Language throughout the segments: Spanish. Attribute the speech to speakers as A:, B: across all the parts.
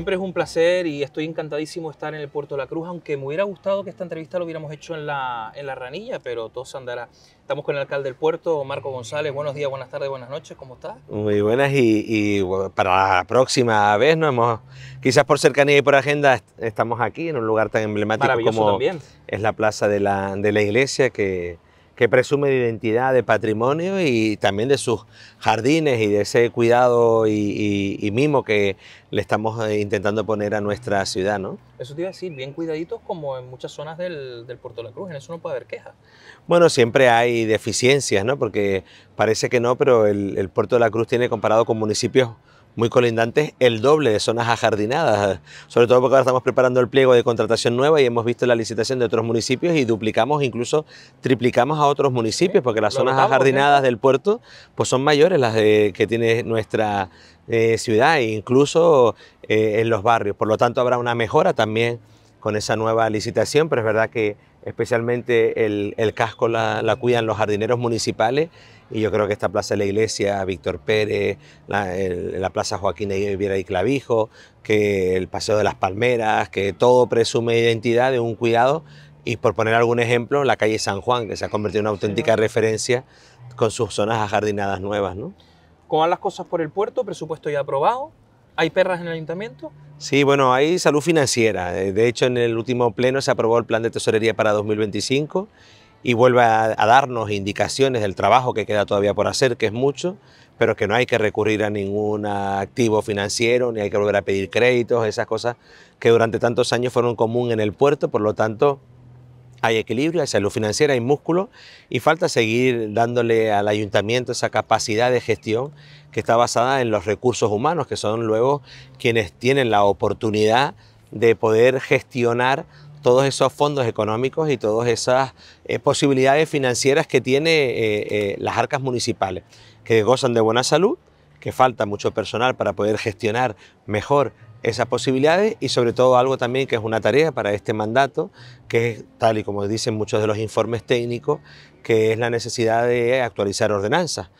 A: Siempre es un placer y estoy encantadísimo de estar en el Puerto de la Cruz, aunque me hubiera gustado que esta entrevista lo hubiéramos hecho en la, en la ranilla, pero todo se andará. Estamos con el alcalde del puerto, Marco González. Buenos días, buenas tardes, buenas noches, ¿cómo estás?
B: Muy buenas y, para la próxima vez no hemos, quizás por cercanía y por agenda, estamos aquí en un lugar tan emblemático como también. es la plaza de la, de la iglesia que que presume de identidad, de patrimonio y también de sus jardines y de ese cuidado y, mimo que le estamos eh, intentando poner a nuestra ciudad, ¿no?
A: Eso te iba a decir, bien cuidaditos como en muchas zonas del, Puerto de la Cruz, en eso no puede haber quejas.
B: Bueno, siempre hay deficiencias, ¿no? Porque parece que no, pero el, el Puerto de la Cruz tiene comparado con municipios muy colindantes, el doble de zonas ajardinadas, eh, sobre todo porque ahora estamos preparando el pliego de contratación nueva y hemos visto la licitación de otros municipios y duplicamos, incluso triplicamos a otros municipios, porque las zonas ajardinadas ¿eh? del puerto pues son mayores las de, que tiene nuestra eh, ciudad e incluso en los barrios. Por lo tanto, habrá una mejora también con esa nueva licitación, pero es verdad que especialmente el, casco la, la cuidan los jardineros municipales y yo creo que esta Plaza de la Iglesia, Víctor Pérez, la, Plaza Joaquín de Viera y Clavijo, que el Paseo de las Palmeras, que todo presume identidad de un cuidado. Y por poner algún ejemplo, la calle San Juan, que se ha convertido en una auténtica referencia con sus zonas ajardinadas nuevas.
A: ¿no? ¿Cómo van las cosas por el puerto? Presupuesto ya aprobado. ¿Hay perras en el ayuntamiento?
B: Sí, bueno, hay salud financiera. Eh, de hecho, en el último pleno se aprobó el plan de tesorería para 2025 y vuelve a, darnos indicaciones del trabajo que queda todavía por hacer, que es mucho, pero que no hay que recurrir a ningún activo financiero, ni hay que volver a pedir créditos, esas cosas que durante tantos años fueron común en el puerto, por lo tanto hay equilibrio, hay salud financiera, hay músculo y falta seguir dándole al ayuntamiento esa capacidad de gestión que está basada en los recursos humanos, que son luego quienes tienen la oportunidad de poder gestionar todos esos fondos económicos y todas esas eh, posibilidades financieras que tienen eh, eh, las arcas municipales, que gozan de buena salud, que falta mucho personal para poder gestionar mejor esas posibilidades y sobre todo algo también que es una tarea para este mandato, que es tal y como dicen muchos de los informes técnicos, que es la necesidad de actualizar ordenanzas.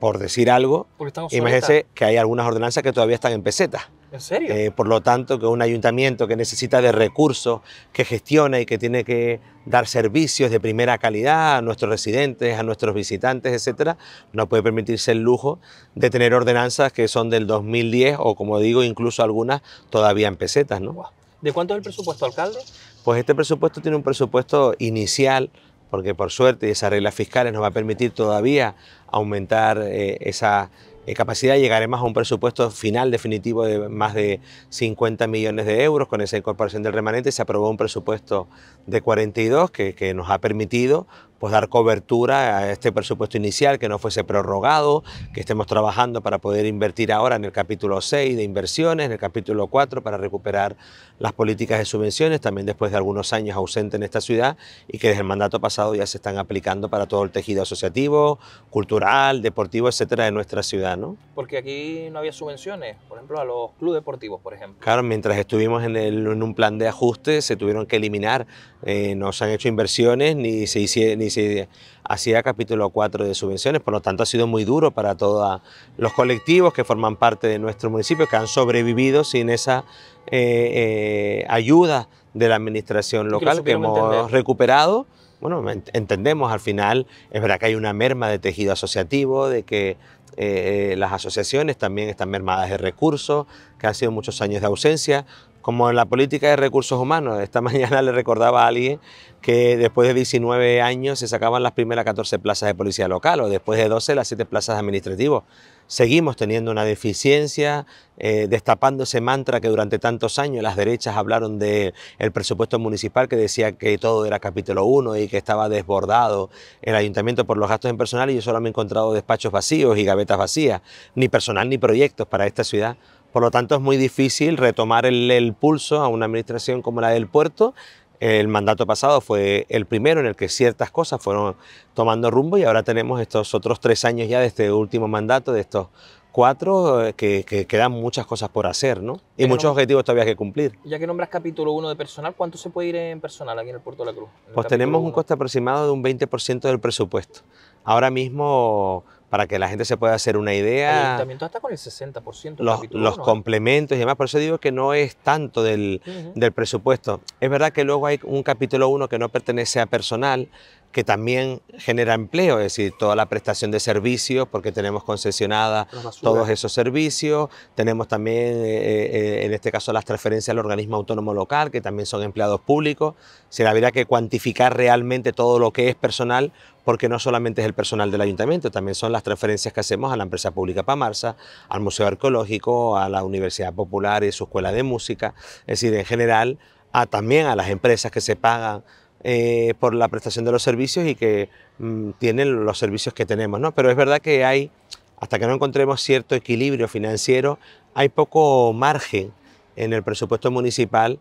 B: Por decir algo, imagínense que hay algunas ordenanzas que todavía están en pesetas. ¿En serio? Eh, por lo tanto, que un ayuntamiento que necesita de recursos, que gestiona y que tiene que dar servicios de primera calidad a nuestros residentes, a nuestros visitantes, etcétera, no puede permitirse el lujo de tener ordenanzas que son del 2010 o, como digo, incluso algunas todavía en pesetas, ¿no?
A: ¿De cuánto es el presupuesto, alcalde?
B: Pues este presupuesto tiene un presupuesto inicial, porque por suerte esas reglas fiscales nos va a permitir todavía aumentar eh, esa en eh, capacidad, llegaremos a un presupuesto final definitivo de más de 50 millones de euros. Con esa incorporación del remanente se aprobó un presupuesto de 42 que nos ha permitido pues dar cobertura a este presupuesto inicial que no fuese prorrogado, que estemos trabajando para poder invertir ahora en el capítulo 6 de inversiones, en el capítulo 4 para recuperar las políticas de subvenciones, también después de algunos años ausente en esta ciudad y que desde el mandato pasado ya se están aplicando para todo el tejido asociativo, cultural, deportivo, etcétera, de nuestra ciudad. ¿no?
A: Porque aquí no había subvenciones, por ejemplo, a los clubes deportivos, por ejemplo.
B: Claro, mientras estuvimos en, un plan de ajuste se tuvieron que eliminar, eh, no se han hecho inversiones ni se hicieron si hacía capítulo 4 de subvenciones, por lo tanto ha sido muy duro para todos los colectivos que forman parte de nuestro municipio, que han sobrevivido sin esa eh, eh, ayuda de la administración local que hemos recuperado. Bueno, entendemos al final, es verdad que hay una merma de tejido asociativo, de que eh, las asociaciones también están mermadas de recursos, que han sido muchos años de ausencia como en la política de recursos humanos. Esta mañana le recordaba a alguien que después de 19 años se sacaban las primeras 14 plazas de policía local o después de 12 las 7 plazas administrativas. Seguimos teniendo una deficiencia, eh, destapándose destapando ese mantra que durante tantos años las derechas hablaron del el presupuesto municipal que decía que todo era capítulo 1 y que estaba desbordado el ayuntamiento por los gastos en personal y yo solo me he encontrado despachos vacíos y gavetas vacías, ni personal ni proyectos para esta ciudad. Por lo tanto, es muy difícil retomar el, pulso a una administración como la del puerto. El mandato pasado fue el primero en el que ciertas cosas fueron tomando rumbo y ahora tenemos estos otros tres años ya de este último mandato, de estos cuatro, eh, que, quedan muchas cosas por hacer, ¿no? Y muchos objetivos todavía que cumplir.
A: Ya que nombras capítulo uno de personal, ¿cuánto se puede ir en personal aquí en el Puerto de la Cruz? Pues tenemos
B: un coste aproximado de un 20% del presupuesto. Ahora mismo para que la gente se pueda hacer una idea. El
A: está con el 60%. Los, ¿eh?
B: complementos y demás, por eso digo que no es tanto del, del presupuesto. Es verdad que luego hay un capítulo 1 que no pertenece a personal, que también genera empleo, es decir, toda la prestación de servicios, porque tenemos concesionada todos esos servicios, tenemos también, eh, eh, en este caso, las transferencias al organismo autónomo local, que también son empleados públicos. Se la que cuantificar realmente todo lo que es personal, porque no solamente es el personal del ayuntamiento, también son las transferencias que hacemos a la empresa pública Pamarsa, al Museo Arqueológico, a la Universidad Popular y su Escuela de Música, es decir, en general, a, también a las empresas que se pagan eh, por la prestación de los servicios y que mm, tienen los servicios que tenemos. ¿no? Pero es verdad que hay, hasta que no encontremos cierto equilibrio financiero, hay poco margen en el presupuesto municipal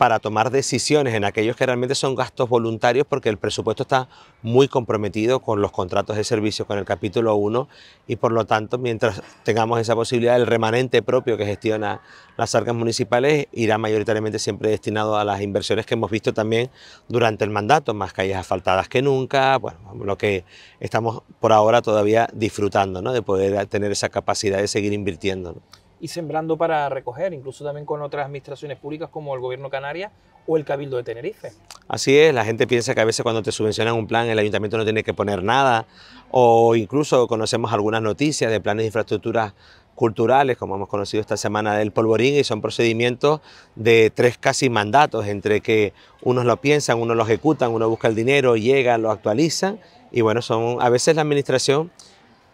B: para tomar decisiones en aquellos que realmente son gastos voluntarios porque el presupuesto está muy comprometido con los contratos de servicio, con el capítulo 1 y por lo tanto mientras tengamos esa posibilidad el remanente propio que gestiona las arcas municipales irá mayoritariamente siempre destinado a las inversiones que hemos visto también durante el mandato, más calles asfaltadas que nunca, bueno, lo que estamos por ahora todavía disfrutando ¿no? de poder tener esa capacidad de seguir invirtiendo
A: y Sembrando para Recoger, incluso también con otras administraciones públicas como el Gobierno canaria o el Cabildo de Tenerife.
B: Así es, la gente piensa que a veces cuando te subvencionan un plan el ayuntamiento no tiene que poner nada o incluso conocemos algunas noticias de planes de infraestructuras culturales, como hemos conocido esta semana del polvorín, y son procedimientos de tres casi mandatos, entre que unos lo piensan, unos lo ejecutan, uno busca el dinero, llega, lo actualizan, y bueno, son a veces la administración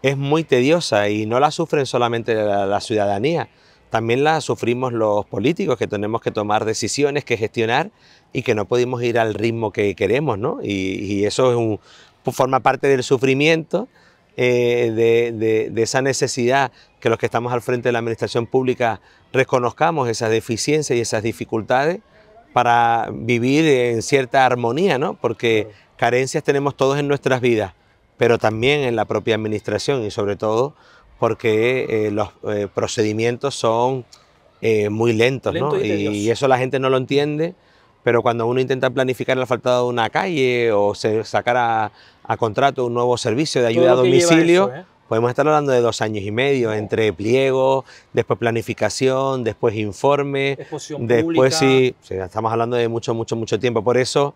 B: es muy tediosa y no la sufren solamente la, ciudadanía, también la sufrimos los políticos que tenemos que tomar decisiones, que gestionar y que no podemos ir al ritmo que queremos, ¿no? Y, eso forma parte del sufrimiento, eh, de, esa necesidad que los que estamos al frente de la administración pública reconozcamos esas deficiencias y esas dificultades para vivir en cierta armonía, ¿no? Porque carencias tenemos todos en nuestras vidas pero también en la propia administración y sobre todo porque eh, los eh, procedimientos son eh, muy lentos, Y, eso la gente no lo entiende, pero cuando uno intenta planificar el asfaltado de una calle o sacar a, contrato un nuevo servicio de ayuda a domicilio, podemos estar hablando de dos años y medio, entre pliego, después planificación, después informe, después sí, estamos hablando de mucho, mucho, mucho tiempo. Por eso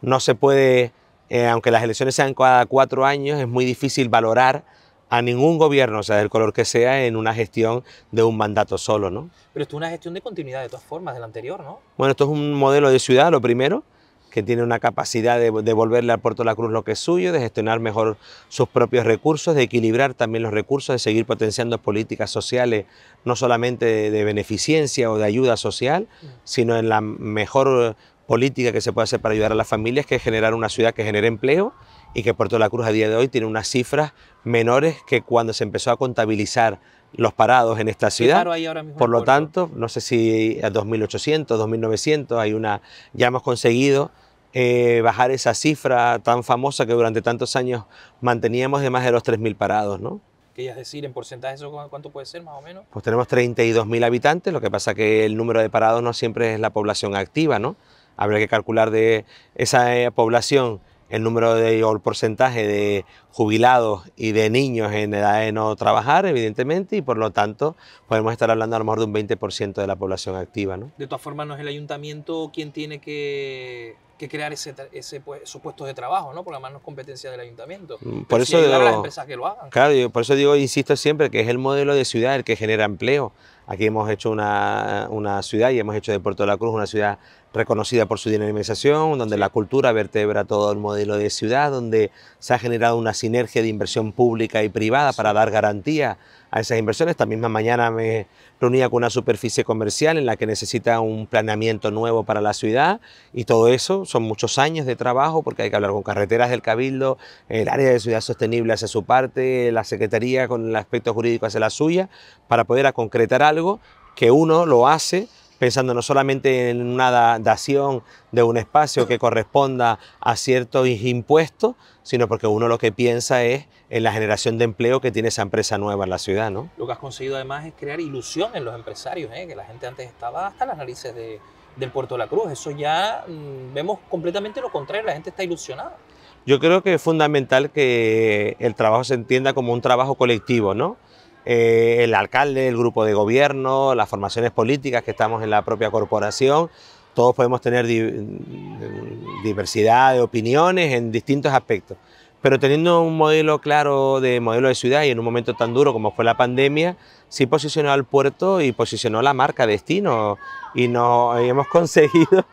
B: no se puede eh, aunque las elecciones sean cada cuatro años, es muy difícil valorar a ningún gobierno, o sea, del color que sea, en una gestión de un mandato solo, ¿no?
A: Pero esto es una gestión de continuidad, de todas formas, del anterior, ¿no?
B: Bueno, esto es un modelo de ciudad, lo primero, que tiene una capacidad de devolverle al Puerto la Cruz lo que es suyo, de gestionar mejor sus propios recursos, de equilibrar también los recursos, de seguir potenciando políticas sociales, no solamente de, de beneficencia o de ayuda social, mm. sino en la mejor política que se puede hacer para ayudar a las familias, que es generar una ciudad que genere empleo y que Puerto de la Cruz a día de hoy tiene unas cifras menores que cuando se empezó a contabilizar los parados en esta ciudad. Por lo tanto, no sé si a 2.800, 2.900, hay una, ya hemos conseguido eh, bajar esa cifra tan famosa que durante tantos años manteníamos de más de los 3.000 parados, ¿no?
A: que decir, en porcentaje eso cuánto puede ser más o menos?
B: Pues tenemos 32.000 habitantes, lo que pasa que el número de parados no siempre es la población activa, ¿no? Habría que calcular de esa eh, población el número de, o el porcentaje de jubilados y de niños en edad de no trabajar, evidentemente, y por lo tanto podemos estar hablando a lo mejor de un 20% de la población activa. ¿no?
A: De todas formas, no es el ayuntamiento quien tiene que, crear ese, ese esos puestos de trabajo, ¿no? porque además no es competencia del ayuntamiento. Mm, por eso que lo hagan.
B: Claro, por eso digo, insisto siempre, que es el modelo de ciudad el que genera empleo. Aquí hemos hecho una, una ciudad y hemos hecho de Puerto de la Cruz una ciudad reconocida por su dinamización, donde la cultura vertebra todo el modelo de ciudad, donde se ha generado una sinergia de inversión pública y privada para dar garantía a esas inversiones. Esta misma mañana me reunía con una superficie comercial en la que necesita un planeamiento nuevo para la ciudad y todo eso son muchos años de trabajo porque hay que hablar con carreteras del Cabildo, el área de ciudad sostenible hace su parte, la Secretaría con el aspecto jurídico hace la suya, para poder concretar algo que uno lo hace pensando no solamente en una dación de un espacio que corresponda a ciertos impuestos, sino porque uno lo que piensa es en la generación de empleo que tiene esa empresa nueva en la ciudad. ¿no?
A: Lo que has conseguido además es crear ilusión en los empresarios, ¿eh? que la gente antes estaba hasta las narices de, del Puerto de la Cruz. Eso ya mm, vemos completamente lo contrario, la gente está ilusionada.
B: Yo creo que es fundamental que el trabajo se entienda como un trabajo colectivo, ¿no? Eh, el alcalde, el grupo de gobierno, las formaciones políticas que estamos en la propia corporación, todos podemos tener diversidad de opiniones en distintos aspectos. Pero teniendo un modelo claro de modelo de ciudad y en un momento tan duro como fue la pandemia, sí posicionó al puerto y posicionó la marca Destino y no hemos conseguido.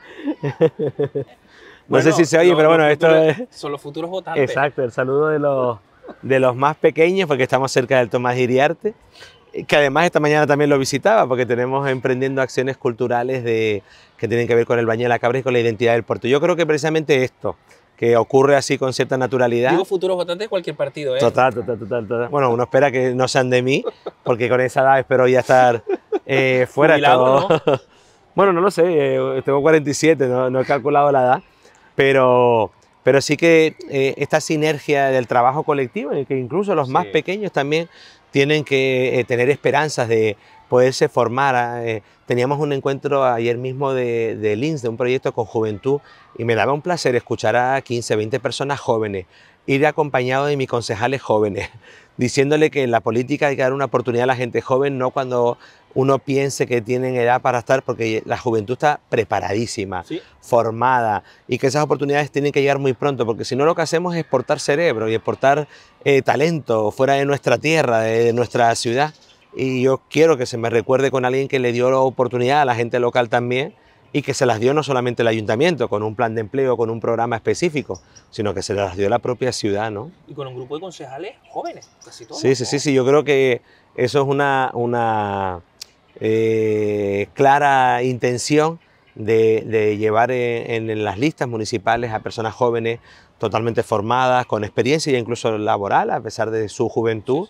A: no sé si se oye, pero bueno, esto es... Son los futuros votantes. Exacto,
B: el saludo de los de los más pequeños, porque estamos cerca del Tomás Iriarte, que además esta mañana también lo visitaba, porque tenemos emprendiendo acciones culturales de, que tienen que ver con el baño de la cabra y con la identidad del puerto. Yo creo que precisamente esto, que ocurre así con cierta naturalidad. Digo
A: futuros votantes de cualquier partido, ¿eh? Total,
B: total, total, Bueno, uno espera que no sean de mí, porque con esa edad espero ya estar eh, fuera. Bueno, no lo sé, eh, tengo 47, no, no he calculado la edad, pero pero sí que eh, esta sinergia del trabajo colectivo, en el que incluso los más pequeños también tienen que eh, tener esperanzas de poderse formar. Ah, eh, teníamos un encuentro ayer mismo de, de de un proyecto con juventud, y me daba un placer escuchar a 15, 20 personas jóvenes, ir acompañado de mis concejales jóvenes, diciéndole que en la política hay que dar una oportunidad a la gente joven, no cuando uno piense que tienen edad para estar, porque la juventud está preparadísima, formada, y que esas oportunidades tienen que llegar muy pronto, porque si no lo que hacemos es exportar cerebro y exportar eh, talento fuera de nuestra tierra, de nuestra ciudad. Y yo quiero que se me recuerde con alguien que le dio la oportunidad a la gente local también, y que se las dio no solamente el ayuntamiento con un plan de empleo, con un programa específico, sino que se las dio la propia ciudad, ¿no?
A: Y con un grupo de concejales jóvenes, casi
B: todos. Sí, sí, sí, sí, yo creo que eso es una, una, eh, clara intención de, llevar en, las listas municipales a personas jóvenes totalmente formadas, con experiencia e incluso laboral, a pesar de su juventud,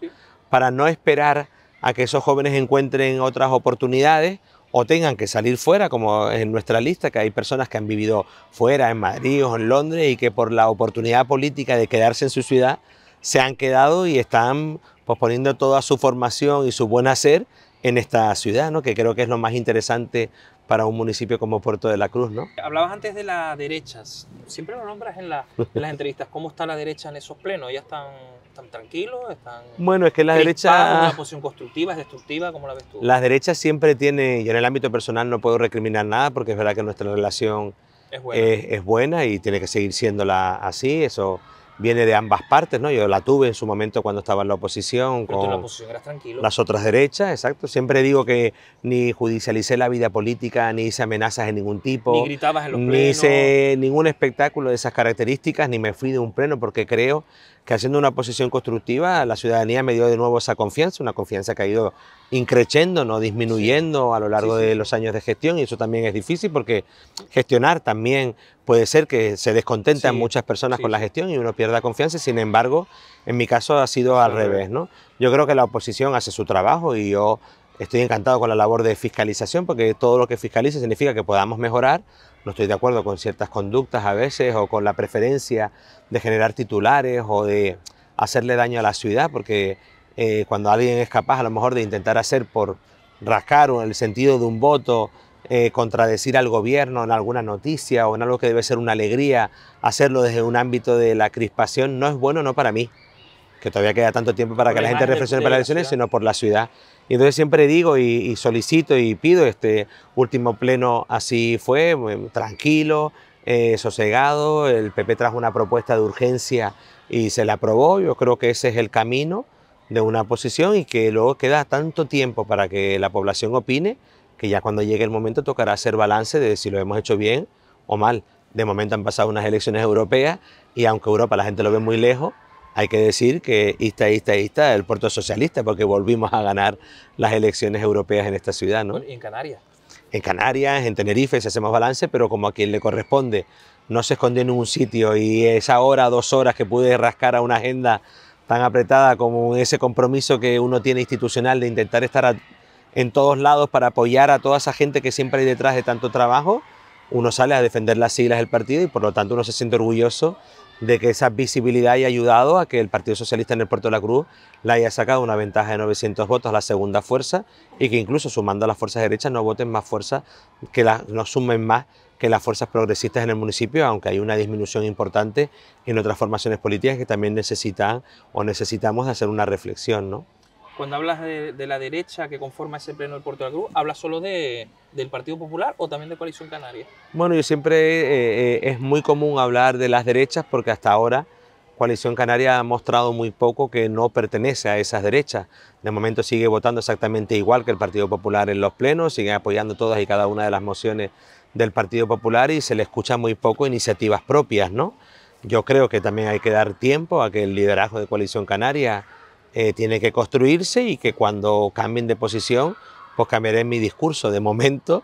B: para no esperar a que esos jóvenes encuentren otras oportunidades o tengan que salir fuera, como en nuestra lista, que hay personas que han vivido fuera, en Madrid o en Londres, y que por la oportunidad política de quedarse en su ciudad, se han quedado y están posponiendo toda su formación y su buen hacer en esta ciudad, ¿no? que creo que es lo más interesante para un municipio como Puerto de la Cruz. ¿no?
A: Hablabas antes de las derechas, siempre lo nombras en, las entrevistas, ¿cómo está la derecha en esos plenos? ¿Ya están, tan tranquilos? Están
B: bueno, es que la derecha... ¿Es una
A: posición constructiva, es destructiva? ¿Cómo la ves tú?
B: Las derechas siempre tienen, y en el ámbito personal no puedo recriminar nada porque es verdad que nuestra relación es buena, buena y tiene que seguir siéndola así, eso viene de ambas partes, ¿no? Yo la tuve en su momento cuando estaba en la oposición. con Las otras derechas, exacto. Siempre digo que ni judicialicé la vida política, ni hice amenazas de ningún tipo. Ni gritabas en los Ni hice ningún espectáculo de esas características, ni me fui de un pleno, porque creo que haciendo una oposición constructiva, la ciudadanía me dio de nuevo esa confianza, una confianza que ha ido increciendo, no disminuyendo a lo largo de los años de gestión, y eso también es difícil porque gestionar también puede ser que se descontentan muchas personas con la gestión y uno pierda confianza. sin embargo, en mi caso ha sido al revés. ¿no? Yo creo que la oposición hace su trabajo y yo estoy encantado con la labor de fiscalización porque todo lo que fiscalice significa que podamos mejorar. No estoy de acuerdo con ciertas conductas a veces o con la preferencia de generar titulares o de hacerle daño a la ciudad porque eh, cuando alguien es capaz a lo mejor de intentar hacer por rascar el sentido de un voto eh, contradecir al gobierno en alguna noticia o en algo que debe ser una alegría, hacerlo desde un ámbito de la crispación no es bueno no para mí, que todavía queda tanto tiempo para que la gente reflexione para las elecciones, sino por la ciudad. Y entonces siempre digo y, solicito y pido este último pleno así fue, em, tranquilo, eh, sosegado, el PP trajo una propuesta de urgencia y se la aprobó, yo creo que ese es el camino de una posición y que luego queda tanto tiempo para que la población opine que ya cuando llegue el momento tocará hacer balance de si lo hemos hecho bien o mal. De momento han pasado unas elecciones europeas y aunque Europa la gente lo ve muy lejos, hay que decir que está, está está el puerto socialista, porque volvimos a ganar las elecciones europeas en esta ciudad. ¿no?
A: en Canarias?
B: En Canarias, en Tenerife, si hacemos balance, pero como a quien le corresponde, no se esconde en un sitio y esa hora, dos horas que pude rascar a una agenda tan apretada como ese compromiso que uno tiene institucional de intentar estar a en todos lados para apoyar a toda esa gente que siempre hay detrás de tanto trabajo, uno sale a defender las siglas del partido y por lo tanto uno se siente orgulloso de que esa visibilidad haya ayudado a que el Partido Socialista en el Puerto de la Cruz le haya sacado una ventaja de 900 votos a la segunda fuerza y que incluso sumando a las fuerzas derechas no voten más fuerzas, que la, no sumen más que las fuerzas progresistas en el municipio, aunque hay una disminución importante en otras formaciones políticas que también necesitan o necesitamos hacer una reflexión. ¿no?
A: Cuando hablas de, la derecha que conforma ese pleno del Puerto de la Cruz, ¿hablas solo del Partido Popular o también de Coalición Canaria?
B: Bueno, yo siempre eh, eh, es muy común hablar de las derechas porque hasta ahora Coalición Canaria ha mostrado muy poco que no pertenece a esas derechas. De momento sigue votando exactamente igual que el Partido Popular en los plenos, sigue apoyando todas y cada una de las mociones del Partido Popular y se le escucha muy poco iniciativas propias, ¿no? Yo creo que también hay que dar tiempo a que el liderazgo de Coalición Canaria eh, tiene que construirse y que cuando cambien de posición, pues cambiaré mi discurso. De momento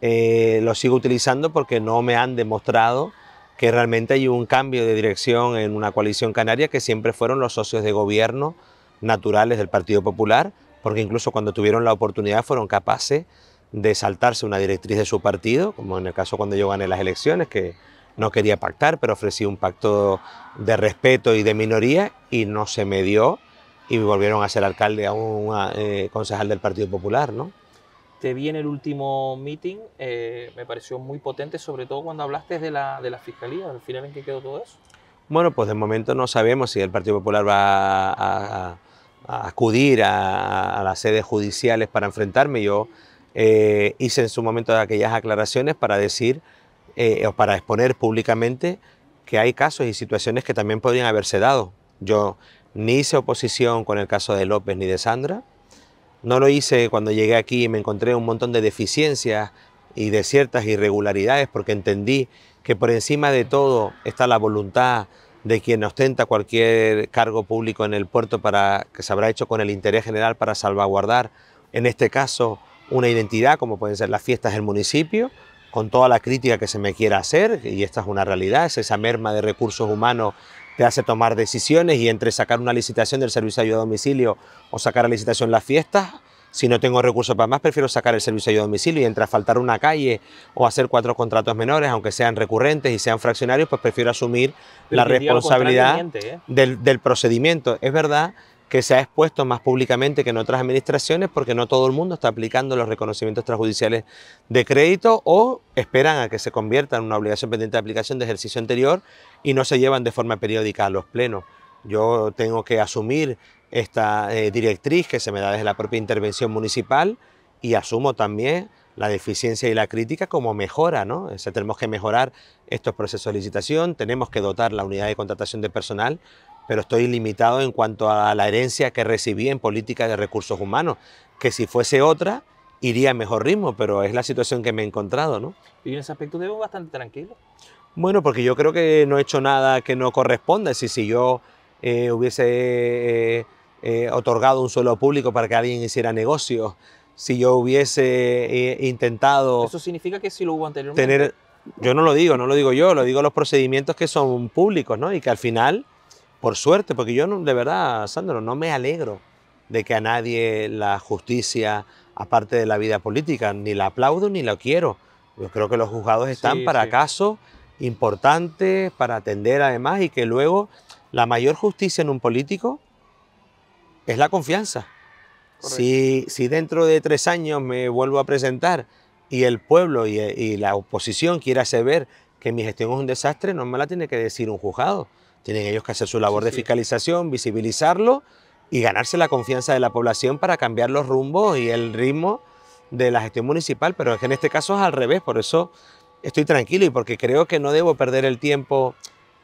B: eh, lo sigo utilizando porque no me han demostrado que realmente hay un cambio de dirección en una coalición canaria que siempre fueron los socios de gobierno naturales del Partido Popular, porque incluso cuando tuvieron la oportunidad fueron capaces de saltarse una directriz de su partido, como en el caso cuando yo gané las elecciones, que no quería pactar, pero ofrecí un pacto de respeto y de minoría y no se me dio y volvieron a ser alcalde, a un eh, concejal del Partido Popular, ¿no?
A: Te vi en el último meeting, eh, me pareció muy potente, sobre todo cuando hablaste de la, de la fiscalía, al final en qué quedó todo eso.
B: Bueno, pues de momento no sabemos si el Partido Popular va a, a, acudir a, las sedes judiciales para enfrentarme. Yo eh, hice en su momento aquellas aclaraciones para decir o para exponer públicamente que hay casos y situaciones que también podrían haberse dado. Yo ni hice oposición con el caso de López ni de Sandra. No lo hice cuando llegué aquí y me encontré un montón de deficiencias y de ciertas irregularidades porque entendí que por encima de todo está la voluntad de quien ostenta cualquier cargo público en el puerto para que se habrá hecho con el interés general para salvaguardar, en este caso, una identidad como pueden ser las fiestas del municipio, con toda la crítica que se me quiera hacer, y esta es una realidad, es esa merma de recursos humanos te hace tomar decisiones y entre sacar una licitación del servicio de ayuda a domicilio o sacar la licitación las fiestas, si no tengo recursos para más, prefiero sacar el servicio de ayuda a domicilio y entre asfaltar una calle o hacer cuatro contratos menores, aunque sean recurrentes y sean fraccionarios, pues prefiero asumir la responsabilidad ¿eh? del procedimiento. Es verdad que se ha expuesto más públicamente que en otras administraciones porque no todo el mundo está aplicando los reconocimientos extrajudiciales de crédito o esperan a que se convierta en una obligación pendiente de aplicación de ejercicio anterior y no se llevan de forma periódica a los plenos. Yo tengo que asumir esta eh, directriz que se me da desde la propia intervención municipal y asumo también la deficiencia y la crítica como mejora, ¿no? tenemos que mejorar estos procesos de licitación, tenemos que dotar la unidad de contratación de personal pero estoy limitado en cuanto a la herencia que recibí en política de recursos humanos, que si fuese otra iría a mejor ritmo, pero es la situación que me he encontrado, ¿no?
A: Y en ese aspecto debo bastante tranquilo.
B: Bueno, porque yo creo que no he hecho nada que no corresponda. Si, si yo eh, hubiese eh, eh, otorgado un suelo público para que alguien hiciera negocios, si yo hubiese intentado... Eso
A: significa que si lo hubo anteriormente. Tener,
B: yo no lo digo, no lo digo yo, lo digo los procedimientos que son públicos, ¿no? Y que al final por suerte, porque yo de verdad, Sandro, no me alegro de que a nadie la justicia, aparte de la vida política, ni la aplaudo ni la quiero. Yo creo que los juzgados están para casos importantes, para atender además, y que luego la mayor justicia en un político es la confianza. Si, si, dentro de tres años me vuelvo a presentar y el pueblo y, la oposición quiera saber que mi gestión es un desastre, no me la tiene que decir un juzgado. Tienen ellos que hacer su labor de fiscalización, visibilizarlo y ganarse la confianza de la población para cambiar los rumbos y el ritmo de la gestión municipal, pero es que en este caso es al revés, por eso estoy tranquilo y porque creo que no debo perder el tiempo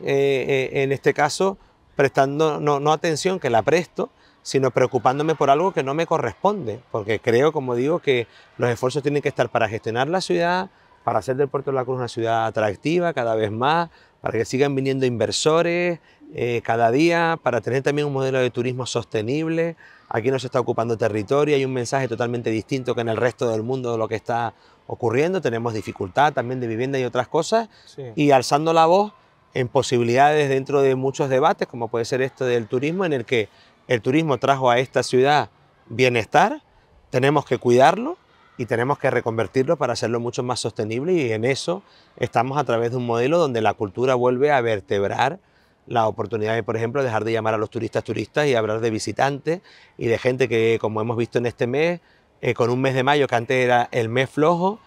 B: eh, eh, en este caso prestando no, atención que la presto, sino preocupándome por algo que no me corresponde, porque creo, como digo, que los esfuerzos tienen que estar para gestionar la ciudad, para hacer del Puerto de la Cruz una ciudad atractiva cada vez más, para que sigan viniendo inversores eh, cada día, para tener también un modelo de turismo sostenible. Aquí no se está ocupando territorio, hay un mensaje totalmente distinto que en el resto del mundo de lo que está ocurriendo. Tenemos dificultad también de vivienda y otras cosas. Y alzando la voz en posibilidades dentro de muchos debates, como puede ser esto del turismo, en el que el turismo trajo a esta ciudad bienestar, tenemos que cuidarlo y tenemos que reconvertirlo para hacerlo mucho más sostenible y en eso estamos a través de un modelo donde la cultura vuelve a vertebrar la oportunidad de, por ejemplo, dejar de llamar a los turistas turistas y hablar de visitantes y de gente que, como hemos visto en este mes, eh, con un mes de mayo que antes era el mes flojo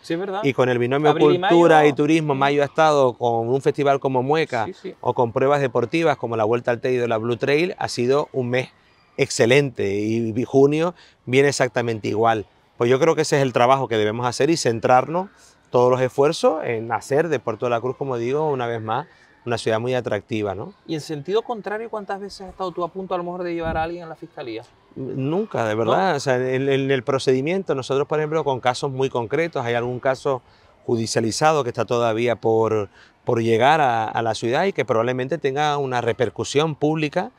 B: y con el binomio cultura y, turismo, mayo ha estado con un festival como Mueca o con pruebas deportivas como la Vuelta al Teide o la Blue Trail, ha sido un mes excelente y junio viene exactamente igual. Pues yo creo que ese es el trabajo que debemos hacer y centrarnos todos los esfuerzos en hacer de Puerto de la Cruz, como digo, una vez más, una ciudad muy atractiva. ¿no?
A: Y en sentido contrario, ¿cuántas veces has estado tú a punto a lo mejor de llevar a alguien a la fiscalía?
B: Nunca, de verdad. en, el procedimiento, nosotros, por ejemplo, con casos muy concretos, hay algún caso judicializado que está todavía por, por llegar a, la ciudad y que probablemente tenga una repercusión pública,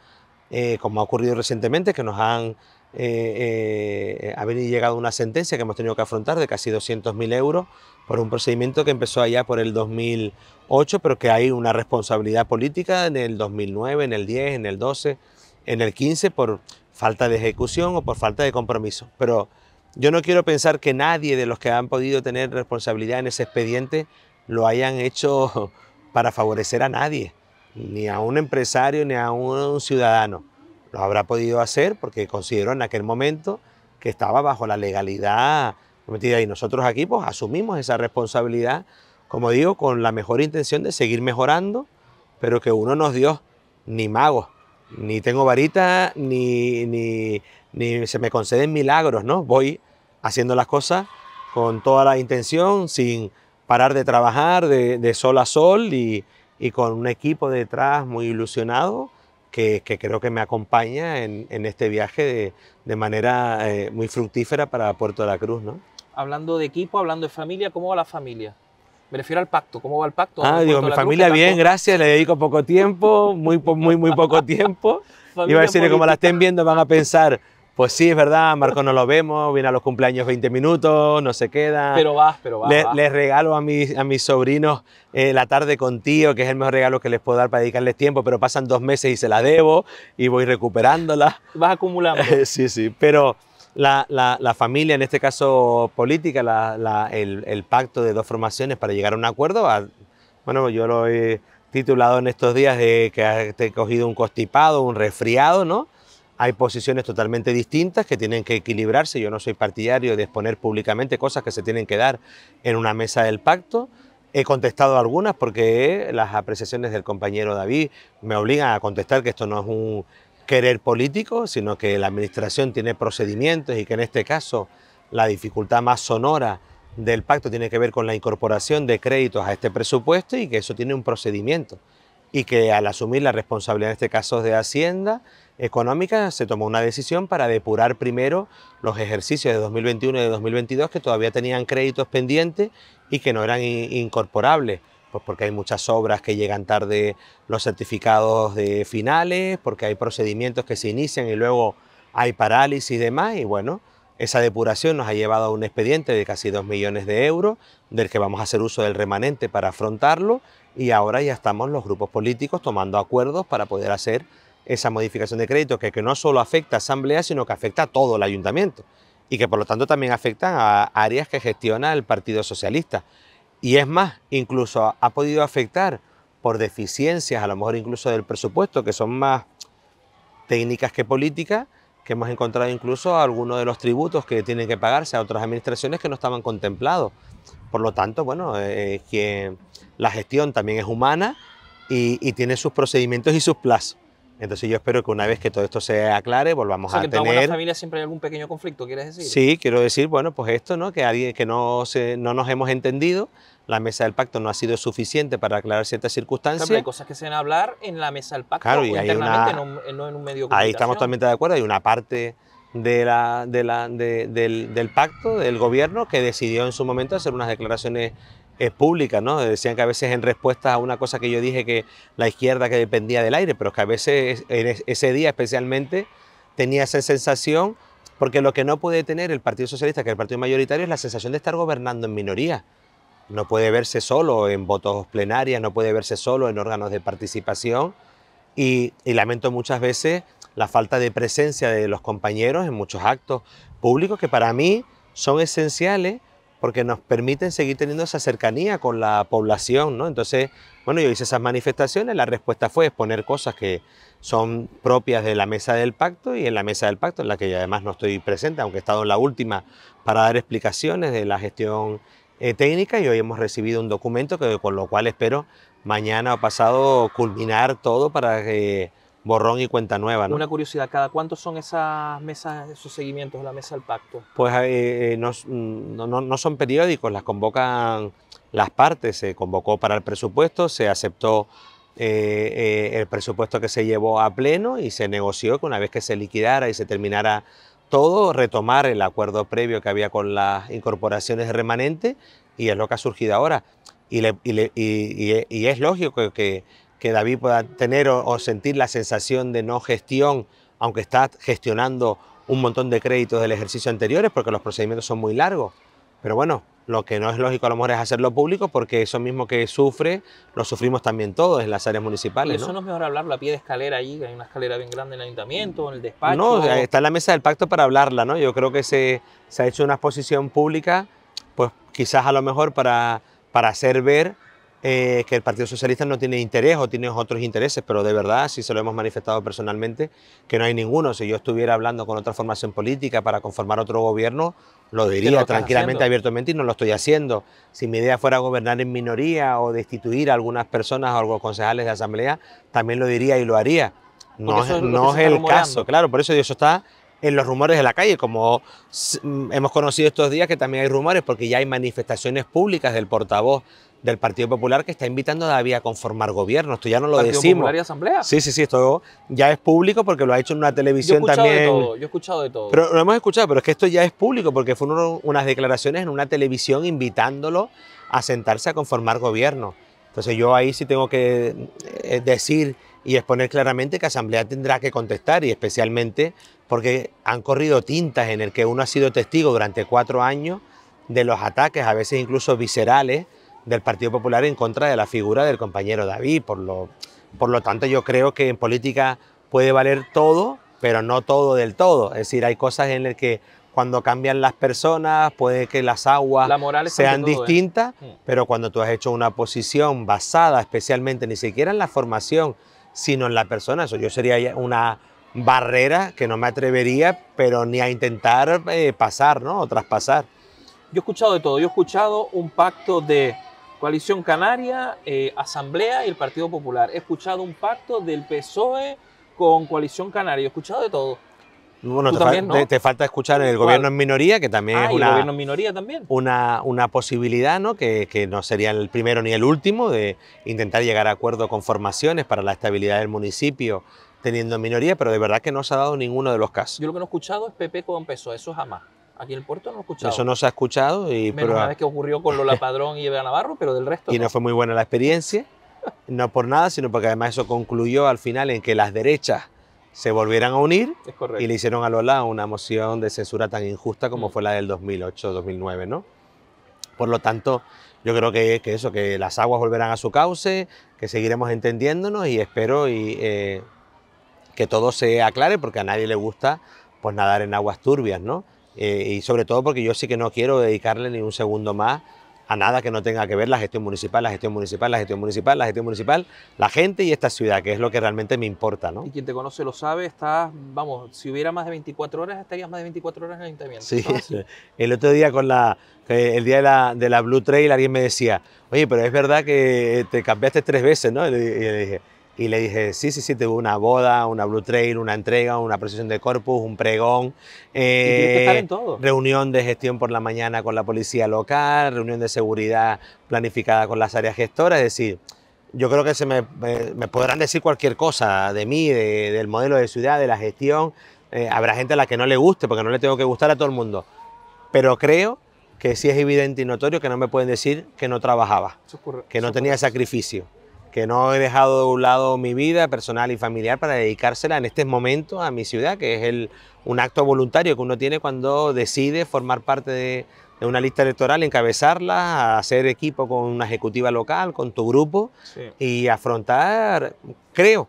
B: eh, como ha ocurrido recientemente, que nos han eh, eh, eh, haber llegado una sentencia que hemos tenido que afrontar de casi 200.000 euros por un procedimiento que empezó allá por el 2008, pero que hay una responsabilidad política en el 2009, en el 10, en el 12, en el 15 por falta de ejecución o por falta de compromiso. Pero yo no quiero pensar que nadie de los que han podido tener responsabilidad en ese expediente lo hayan hecho para favorecer a nadie, ni a un empresario, ni a un ciudadano. Lo habrá podido hacer porque consideró en aquel momento que estaba bajo la legalidad y nosotros aquí pues, asumimos esa responsabilidad, como digo, con la mejor intención de seguir mejorando, pero que uno nos dio ni mago, ni tengo varita, ni, se me conceden milagros, ¿no? Voy haciendo las cosas con toda la intención, sin parar de trabajar de, sol a sol y con un equipo detrás muy ilusionado que, creo que me acompaña en, este viaje de, manera eh, muy fructífera para Puerto de la Cruz. ¿no?
A: Hablando de equipo, hablando de familia, ¿cómo va la familia? Me refiero al pacto, ¿cómo va el pacto? Ah, digo, mi familia bien, gracias,
B: le dedico poco tiempo, muy, muy, muy poco tiempo.
A: Iba a decirle, como la
B: estén viendo, van a pensar, pues sí, es verdad, Marco no lo vemos, viene a los cumpleaños 20 minutos, no se queda. Pero vas, pero vas. Les regalo a mis, a mis sobrinos eh, la tarde con tío, que es el mejor regalo que les puedo dar para dedicarles tiempo, pero pasan dos meses y se la debo y voy recuperándola. Vas acumulando. sí, sí, pero... La, familia, en este caso política, el, pacto de dos formaciones para llegar a un acuerdo, bueno, yo lo he titulado en estos días de que te he cogido un constipado, un resfriado, ¿no? Hay posiciones totalmente distintas que tienen que equilibrarse. Yo no soy partidario de exponer públicamente cosas que se tienen que dar en una mesa del pacto. He contestado algunas porque las apreciaciones del compañero David me obligan a contestar que esto no es un querer político, sino que la administración tiene procedimientos y que en este caso la dificultad más sonora del pacto tiene que ver con la incorporación de créditos a este presupuesto y que eso tiene un procedimiento y que al asumir la responsabilidad en este caso de Hacienda, económica, se tomó una decisión para depurar primero los ejercicios de 2021 y de 2022 que todavía tenían créditos pendientes y que no eran incorporables. Pues porque hay muchas obras que llegan tarde los certificados de finales, porque hay procedimientos que se inician y luego hay parálisis y demás. Y bueno, esa depuración nos ha llevado a un expediente de casi 2 millones de euros, del que vamos a hacer uso del remanente para afrontarlo. Y ahora ya estamos los grupos políticos tomando acuerdos para poder hacer esa modificación de crédito que, que no solo afecta a Asamblea, sino que afecta a todo el ayuntamiento y que por lo tanto también afecta a áreas que gestiona el Partido Socialista. Y es más, incluso ha podido afectar por deficiencias, a lo mejor incluso del presupuesto, que son más técnicas que políticas, que hemos encontrado incluso algunos de los tributos que tienen que pagarse a otras administraciones que no estaban contemplados. Por lo tanto, bueno, eh, eh, que la gestión también es humana y tiene sus procedimientos y sus plazos. Entonces yo espero que una vez que todo esto se aclare, volvamos a que tener... en la
A: familia siempre hay algún pequeño conflicto, ¿quieres decir? Sí,
B: quiero decir, bueno, pues esto, ¿no? Que alguien que no, no nos hemos entendido, la mesa del pacto no ha sido suficiente para aclarar ciertas circunstancias. Claro, hay
A: cosas que se a hablar en la mesa del pacto internamente, no, en un medio de Ahí estamos totalmente
B: de acuerdo, hay una parte del, pacto, del gobierno, que decidió en su momento hacer unas declaraciones es pública, ¿no? Decían que a veces en respuesta a una cosa que yo dije que la izquierda que dependía del aire, pero que a veces en ese día especialmente tenía esa sensación, porque lo que no puede tener el Partido Socialista, que es el partido mayoritario, es la sensación de estar gobernando en minoría. No puede verse solo en votos plenarias, no puede verse solo en órganos de participación y lamento muchas veces la falta de presencia de los compañeros en muchos actos públicos que para mí son esenciales porque nos permiten seguir teniendo esa cercanía con la población, ¿no? Entonces, bueno, yo hice esas manifestaciones, la respuesta fue exponer cosas que son propias de la mesa del pacto y en la mesa del pacto, en la que además no estoy presente, aunque he estado en la última para dar explicaciones de la gestión eh, técnica y hoy hemos recibido un documento que, con lo cual espero mañana o pasado culminar todo para que borrón y cuenta nueva. Una
A: curiosidad, ¿cada cuánto son esas mesas, esos seguimientos de la mesa del pacto?
B: Pues eh, eh, mm, no, son periódicos, las convocan las partes, se convocó para el presupuesto, se aceptó eh, el presupuesto que se llevó a pleno y se negoció que una vez que se liquidara y se terminara todo, retomar el acuerdo previo que había con las incorporaciones remanentes y es lo que ha surgido ahora. Y, y, es lógico que que David pueda tener o, sentir la sensación de no gestión, aunque está gestionando un montón de créditos del ejercicio anteriores, porque los procedimientos son muy largos. Pero bueno, lo que no es lógico a lo mejor es hacerlo público porque eso mismo que sufre, lo sufrimos también todos en las áreas municipales. ¿no? Eso no
A: es mejor hablarlo a pie de escalera allí, que hay una escalera bien grande en el ayuntamiento, en el despacho. No, está
B: en la mesa del pacto para hablarla, ¿no? Yo creo que se, se ha hecho una exposición pública, pues quizás a lo mejor para, para hacer ver eh, que el Partido Socialista no tiene interés o tiene otros intereses, pero de verdad, si se lo hemos manifestado personalmente, que no hay ninguno. Si yo estuviera hablando con otra formación política para conformar otro gobierno, lo diría tranquilamente, abiertamente y no lo estoy haciendo. Si mi idea fuera gobernar en minoría o destituir a algunas personas o algunos concejales de asamblea, también lo diría y lo haría. No, es, el caso, claro, por eso eso está en los rumores de la calle, como mm, hemos conocido estos días que también hay rumores, porque ya hay manifestaciones públicas del portavoz del Partido Popular que está invitando todavía a conformar gobierno. Esto ya no lo ¿Partido decimos. Popular y Asamblea? Sí, sí, sí, esto ya es público porque lo ha hecho en una televisión yo he escuchado también. De todo, yo he escuchado de todo. Pero lo hemos escuchado, pero es que esto ya es público porque fueron unas declaraciones en una televisión invitándolo a sentarse a conformar gobierno. Entonces yo ahí sí tengo que eh, decir y exponer claramente que Asamblea tendrá que contestar y especialmente porque han corrido tintas en el que uno ha sido testigo durante cuatro años de los ataques, a veces incluso viscerales, del Partido Popular en contra de la figura del compañero David. Por lo, por lo tanto, yo creo que en política puede valer todo, pero no todo del todo. Es decir, hay cosas en las que cuando cambian las personas, puede que las aguas sean ¿eh? distintas, mm. pero cuando tú has hecho una posición basada especialmente ni siquiera en la formación, sino en la persona, eso yo sería una barrera que no me atrevería, pero ni a intentar eh,
A: pasar, ¿no? O traspasar. Yo he escuchado de todo, yo he escuchado un pacto de Coalición Canaria, eh, Asamblea y el Partido Popular. He escuchado un pacto del PSOE con Coalición Canaria, he escuchado de todo.
B: Bueno, te, te, falta escuchar el gobierno en minoría, que también ah, es una, gobierno en
A: minoría también.
B: Una, una posibilidad, ¿no? Que, que, no sería el primero ni el último, de intentar llegar a acuerdo con formaciones para la estabilidad del municipio teniendo minoría, pero de verdad que no se ha dado ninguno de los casos. Yo
A: lo que no he escuchado es PP con PSOE, eso jamás. Aquí en el puerto no lo escuchado. Eso no
B: se ha escuchado. Y, Menos pero, una vez
A: que ocurrió con Lola Padrón y Eva Navarro, pero del resto.
B: Y no, fue muy buena la experiencia, no por nada, sino porque además eso concluyó al final en que las derechas se volvieran a unir y le hicieron a Lola una moción de censura tan injusta como mm. fue la del 2008-2009, ¿no? Por lo tanto, yo creo que, eso, que las aguas volverán a su cauce, que seguiremos entendiéndonos y espero y, eh, que todo se aclare porque a nadie le gusta pues nadar en aguas turbias, ¿no? Eh, y sobre todo porque yo sí que no quiero dedicarle ni un segundo más a nada que no tenga que ver la gestión municipal, la gestión municipal, la gestión municipal, la gestión municipal, la gente y esta ciudad, que es lo que realmente me importa. ¿no? Y
A: quien te conoce lo sabe, está vamos, si hubiera más de 24 horas, estarías más de 24 horas en el ayuntamiento. Sí,
B: sí. el otro día con la, eh, el día de la, de la Blue Trail, alguien me decía, oye, pero es verdad que te cambiaste tres veces, ¿no? Y le dije, y le dije, sí, sí, sí, tuve una boda, una Blue Trail, una entrega, una procesión de corpus, un pregón. Eh, reunión de gestión por la mañana con la policía local, reunión de seguridad planificada con las áreas gestoras, es decir, yo creo que se me, me, podrán decir cualquier cosa de mí, del modelo de ciudad, de la gestión. Eh, habrá gente a la que no le guste, porque no le tengo que gustar a todo el mundo. Pero creo que sí es evidente y notorio que no me pueden decir que no trabajaba, que no tenía sacrificio que no he dejado de un lado mi vida personal y familiar para dedicársela en este momento a mi ciudad, que es un acto voluntario que uno tiene cuando decide formar parte de, una lista electoral, encabezarla, hacer equipo con una ejecutiva local, con tu grupo y afrontar, creo,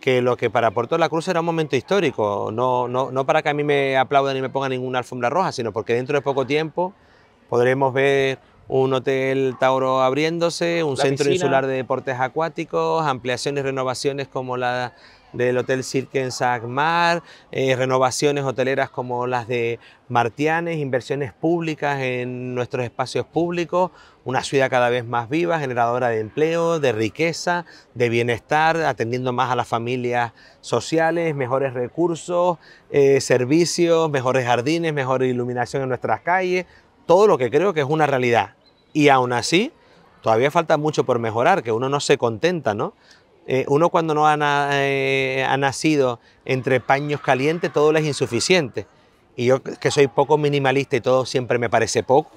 B: que lo que para Puerto de la Cruz era un momento histórico, no, no, no para que a mí me aplaudan ni me pongan ninguna alfombra roja, sino porque dentro de poco tiempo podremos ver un hotel Tauro abriéndose, un centro insular de deportes acuáticos, ampliaciones y renovaciones como la del Hotel Cirque en Sagmar, eh, renovaciones hoteleras como las de Martianes, inversiones públicas en nuestros espacios públicos, una ciudad cada vez más viva, generadora de empleo, de riqueza, de bienestar, atendiendo más a las familias sociales, mejores recursos, eh, servicios, mejores jardines, mejor iluminación en nuestras calles, todo lo que creo que es una realidad y aún así, todavía falta mucho por mejorar, que uno no se contenta, ¿no? Eh, uno cuando no ha, eh, ha, nacido entre paños calientes, todo le es insuficiente. Y yo que soy poco minimalista y todo siempre me parece poco,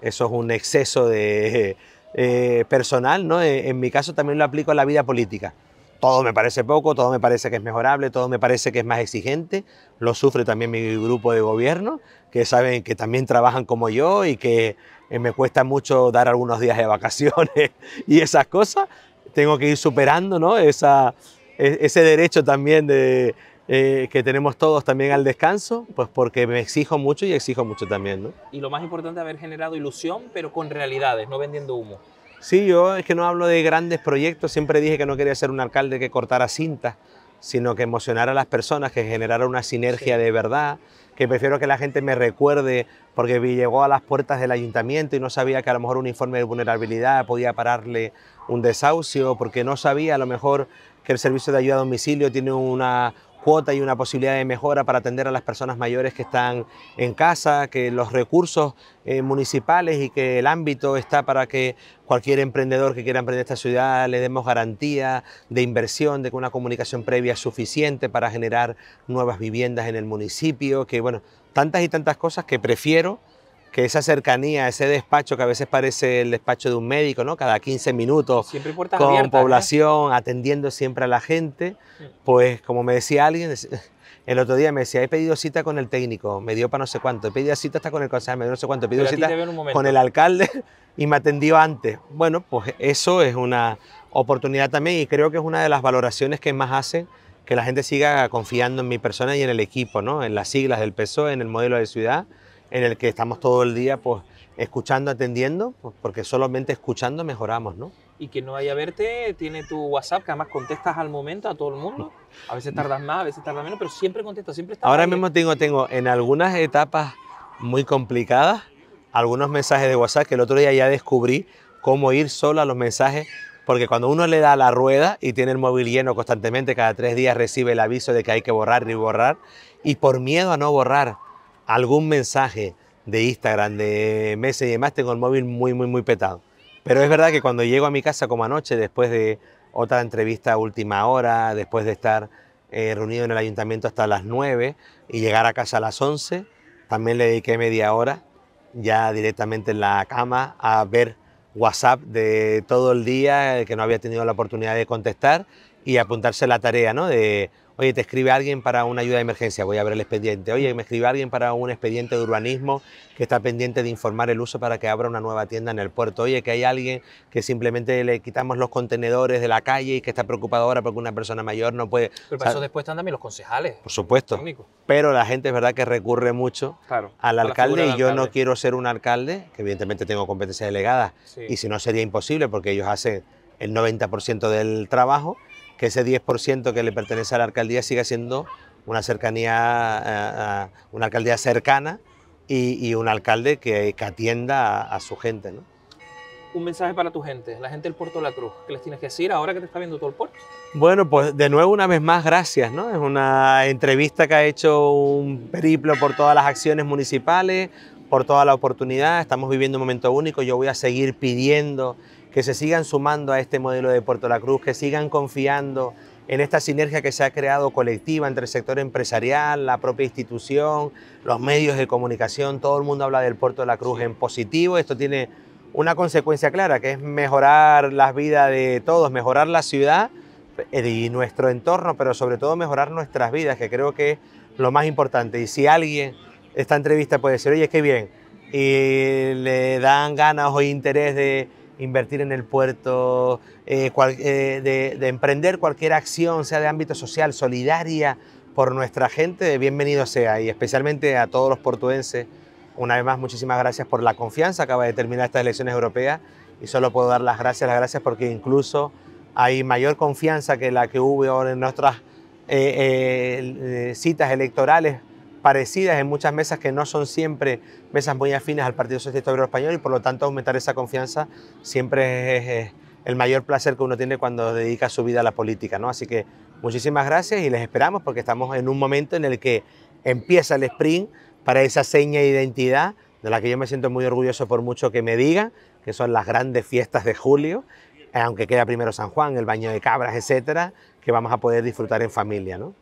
B: eso es un exceso de, eh, personal, ¿no? En mi caso también lo aplico a la vida política. Todo me parece poco, todo me parece que es mejorable, todo me parece que es más exigente. Lo sufre también mi grupo de gobierno, que saben que también trabajan como yo y que eh, me cuesta mucho dar algunos días de vacaciones y esas cosas. Tengo que ir superando ¿no? Esa, e, ese derecho también de, eh, que tenemos todos también al descanso, pues porque me exijo mucho y exijo mucho también. ¿no?
A: Y lo más importante, haber generado ilusión, pero con realidades, no vendiendo humo.
B: Sí, yo es que no hablo de grandes proyectos, siempre dije que no quería ser un alcalde que cortara cintas, sino que emocionar a las personas, que generara una sinergia de verdad, que prefiero que la gente me recuerde porque llegó a las puertas del ayuntamiento y no sabía que a lo mejor un informe de vulnerabilidad podía pararle un desahucio, porque no sabía a lo mejor que el servicio de ayuda a domicilio tiene una, cuota y una posibilidad de mejora para atender a las personas mayores que están en casa, que los recursos eh, municipales y que el ámbito está para que cualquier emprendedor que quiera emprender esta ciudad le demos garantía de inversión, de que una comunicación previa suficiente para generar nuevas viviendas en el municipio, que bueno, tantas y tantas cosas que prefiero que esa cercanía, ese despacho que a veces parece el despacho de un médico, ¿no? Cada 15 minutos con población, atendiendo siempre a la gente, pues como me decía alguien, el otro día me decía, he pedido cita con el técnico, me dio para no sé cuánto, he pedido cita hasta con el consejero, me dio no sé cuánto, he pedido cita con el alcalde y me atendió antes. Bueno, pues eso es una oportunidad también y creo que es una de las valoraciones que más hacen que la gente siga confiando en mi persona y en el equipo, ¿no? En las siglas del PSOE, en el modelo de ciudad en el que estamos todo el día pues, escuchando, atendiendo, pues, porque solamente escuchando mejoramos, ¿no?
A: Y que no vaya a verte tiene tu WhatsApp, que además contestas al momento a todo el mundo. A veces tardas más, a veces tardas menos, pero siempre contestas, siempre estás
B: Ahora mismo tengo, tengo en algunas etapas muy complicadas algunos mensajes de WhatsApp que el otro día ya descubrí cómo ir solo a los mensajes porque cuando uno le da la rueda y tiene el móvil lleno constantemente, cada tres días recibe el aviso de que hay que borrar y borrar, y por miedo a no borrar, algún mensaje de Instagram, de Messenger y demás, tengo el móvil muy, muy, muy petado. Pero es verdad que cuando llego a mi casa como anoche, después de otra entrevista a última hora, después de estar eh, reunido en el ayuntamiento hasta las 9 y llegar a casa a las 11, también le dediqué media hora ya directamente en la cama a ver WhatsApp de todo el día que no había tenido la oportunidad de contestar y apuntarse la tarea ¿no? de Oye, te escribe alguien para una ayuda de emergencia, voy a ver el expediente. Oye, me escribe alguien para un expediente de urbanismo que está pendiente de informar el uso para que abra una nueva tienda en el puerto. Oye, que hay alguien que simplemente le quitamos los contenedores de la calle y que está preocupado ahora porque una persona mayor no puede. Pero para eso
A: después están también los concejales.
B: Por supuesto. Pero la gente es verdad que recurre mucho al alcalde y yo no quiero ser un alcalde, que evidentemente tengo competencias delegadas, y si no sería imposible porque ellos hacen el 90% del trabajo que ese 10% que le pertenece a la alcaldía siga siendo una cercanía, eh, eh, una alcaldía cercana y, un alcalde que, atienda a, su gente.
A: un mensaje para tu gente, la gente del Puerto la Cruz? ¿Qué les tienes que decir ahora que te está viendo todo el puerto?
B: Bueno, pues de nuevo una vez más gracias, ¿no? Es una entrevista que ha hecho un periplo por todas las acciones municipales, por toda la oportunidad, estamos viviendo un momento único, yo voy a seguir pidiendo que se sigan sumando a este modelo de Puerto La Cruz, que sigan confiando en esta sinergia que se ha creado colectiva entre el sector empresarial, la propia institución, los medios de comunicación, todo el mundo habla del Puerto de la Cruz en positivo. Esto tiene una consecuencia clara, que es mejorar las vidas de todos, mejorar la ciudad eh, y nuestro entorno, pero sobre todo mejorar nuestras vidas, que creo que es lo más importante. Y si alguien esta entrevista puede decir, oye, qué bien, y le dan ganas o interés de invertir en el puerto, eh, eh, de, emprender cualquier acción, sea de ámbito social, solidaria, por nuestra gente, bienvenido sea, y especialmente a todos los portuenses. Una vez más, muchísimas gracias por la confianza. Acaba de terminar estas elecciones europeas y solo puedo dar las gracias, las gracias porque incluso hay mayor confianza que la que hubo en nuestras eh, citas electorales parecidas en muchas mesas que no son siempre mesas muy afines al Partido Socialista Obrero Español y por lo tanto aumentar esa confianza siempre es, el mayor placer que uno tiene cuando dedica su vida a la política. ¿no? Así que muchísimas gracias y les esperamos porque estamos en un momento en el que empieza el sprint para esa seña de identidad de la que yo me siento muy orgulloso por mucho que me digan, que son las grandes fiestas de julio, aunque queda primero San Juan, el baño de cabras, etcétera, que vamos a poder disfrutar en familia. ¿no?